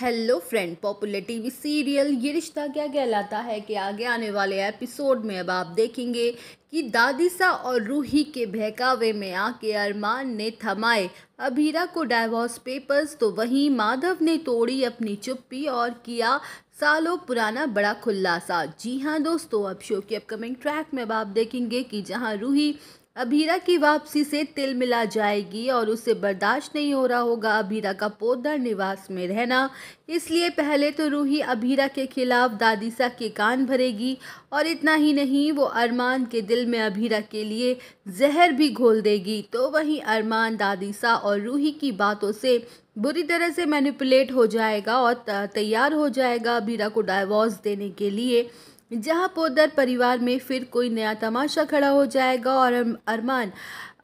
hello friend popular TV serial ये रिश्ता क्या कहलाता है कि आगे आने वाले एपिसोड में अब आप देखेंगे कि दादिसा और रूही के बहकावे में आके अरमान ने थमाए अबीरा को डाइवोर्स पेपर्स तो वहीं माधव ने तोड़ी अपनी चुप्पी और किया सालों पुराना बड़ा खुलासा जी हाँ दोस्तों अब शो के अपकमिंग ट्रैक में अब आप देखेंगे कि जहाँ रूही अभीरा की वापसी से तिल मिला जाएगी और उसे बर्दाश्त नहीं हो रहा होगा अभीरा का पौधा निवास में रहना इसलिए पहले तो रूही अभीरा के खिलाफ दादीसा के कान भरेगी और इतना ही नहीं वो अरमान के दिल में अभीरा के लिए जहर भी घोल देगी तो वहीं अरमान दादीसा और रूही की बातों से बुरी तरह से मैनिपुलेट हो जाएगा और तैयार हो जाएगा अभीरा को डाइवोर्स देने के लिए जहां पोदर परिवार में फिर कोई नया तमाशा खड़ा हो जाएगा और अरमान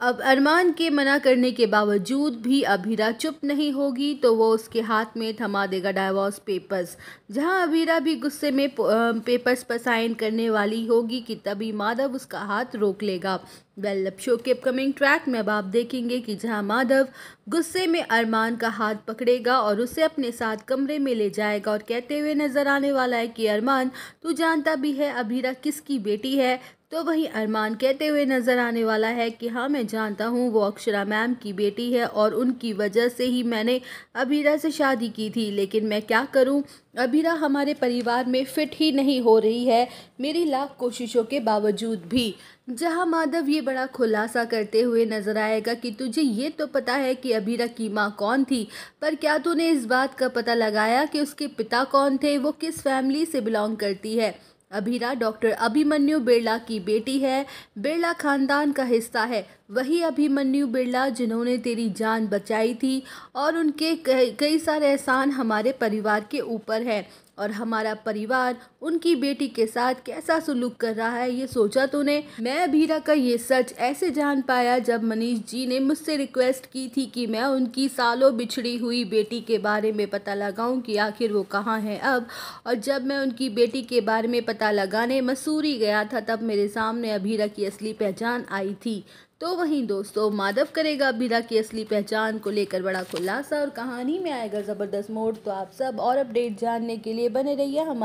अब अरमान के मना करने के बावजूद भी अभीरा चुप नहीं होगी तो वो उसके हाथ में थमा देगा डाइवोर्स पेपर्स जहां अभीरा भी गुस्से में पेपर्स पर साइन करने वाली होगी कि तभी माधव उसका हाथ रोक लेगा वेल लब शो के अपकमिंग ट्रैक में अब आप देखेंगे कि जहां माधव गुस्से में अरमान का हाथ पकड़ेगा और उसे अपने साथ कमरे में ले जाएगा और कहते हुए नजर आने वाला है कि अरमान तू जानता भी है अभीरा किसकी बेटी है तो वहीं अरमान कहते हुए नज़र आने वाला है कि हाँ मैं जानता हूँ वो अक्षरा मैम की बेटी है और उनकी वजह से ही मैंने अभीरा से शादी की थी लेकिन मैं क्या करूँ अभीरा हमारे परिवार में फिट ही नहीं हो रही है मेरी लाख कोशिशों के बावजूद भी जहाँ माधव ये बड़ा खुलासा करते हुए नजर आएगा कि तुझे ये तो पता है कि अबीरा की माँ कौन थी पर क्या तूने इस बात का पता लगाया कि उसके पिता कौन थे वो किस फैमिली से बिलोंग करती है अभीरा डॉक्टर अभिमन्यु बिरला की बेटी है बिरला खानदान का हिस्सा है वही अभिमन्यु बिरला जिन्होंने तेरी जान बचाई थी और उनके कई सारे एहसान हमारे परिवार के ऊपर है और हमारा परिवार उनकी बेटी के साथ कैसा सुलूक कर रहा है ये सोचा तूने मैं अभीरा का ये सच ऐसे जान पाया जब मनीष जी ने मुझसे रिक्वेस्ट की थी कि मैं उनकी सालों बिछड़ी हुई बेटी के बारे में पता लगाऊं कि आखिर वो कहाँ है अब और जब मैं उनकी बेटी के बारे में पता लगाने मसूरी गया था तब मेरे सामने अभीरा की असली पहचान आई थी तो वहीं दोस्तों माधव करेगा अबीरा की असली पहचान को लेकर बड़ा खुलासा और कहानी में आएगा ज़बरदस्त मोड़ तो आप सब और अपडेट जानने के लिए बने रहिए हमारे